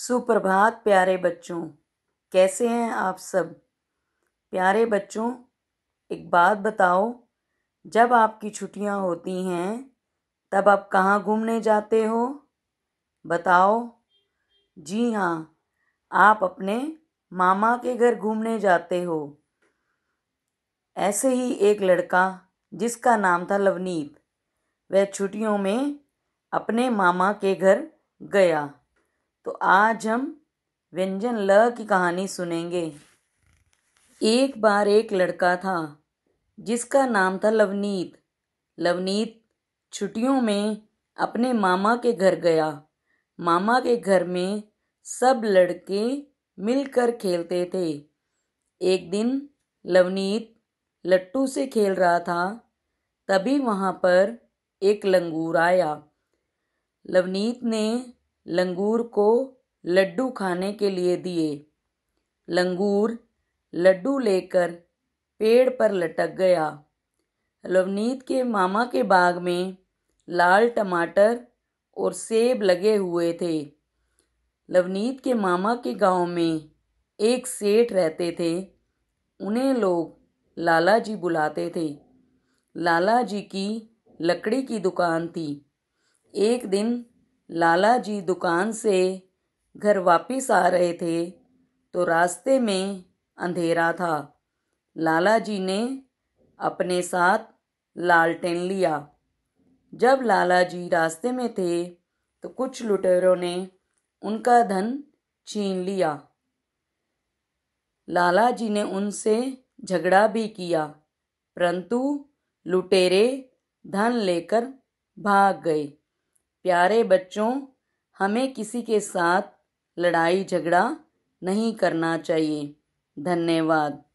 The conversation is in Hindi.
सुप्रभात प्यारे बच्चों कैसे हैं आप सब प्यारे बच्चों एक बात बताओ जब आपकी छुट्टियां होती हैं तब आप कहाँ घूमने जाते हो बताओ जी हाँ आप अपने मामा के घर घूमने जाते हो ऐसे ही एक लड़का जिसका नाम था लवनीत वह छुट्टियों में अपने मामा के घर गया तो आज हम व्यंजन ल की कहानी सुनेंगे एक बार एक लड़का था जिसका नाम था लवनीत लवनीत छुट्टियों में अपने मामा के घर गया मामा के घर में सब लड़के मिलकर खेलते थे एक दिन लवनीत लट्टू से खेल रहा था तभी वहाँ पर एक लंगूर आया लवनीत ने लंगूर को लड्डू खाने के लिए दिए लंगूर लड्डू लेकर पेड़ पर लटक गया लवनीत के मामा के बाग में लाल टमाटर और सेब लगे हुए थे लवनीत के मामा के गांव में एक सेठ रहते थे उन्हें लोग लाला जी बुलाते थे लाला जी की लकड़ी की दुकान थी एक दिन लाला जी दुकान से घर वापिस आ रहे थे तो रास्ते में अंधेरा था लाला जी ने अपने साथ लालटेन लिया जब लाला जी रास्ते में थे तो कुछ लुटेरों ने उनका धन छीन लिया लाला जी ने उनसे झगड़ा भी किया परंतु लुटेरे धन लेकर भाग गए प्यारे बच्चों हमें किसी के साथ लड़ाई झगड़ा नहीं करना चाहिए धन्यवाद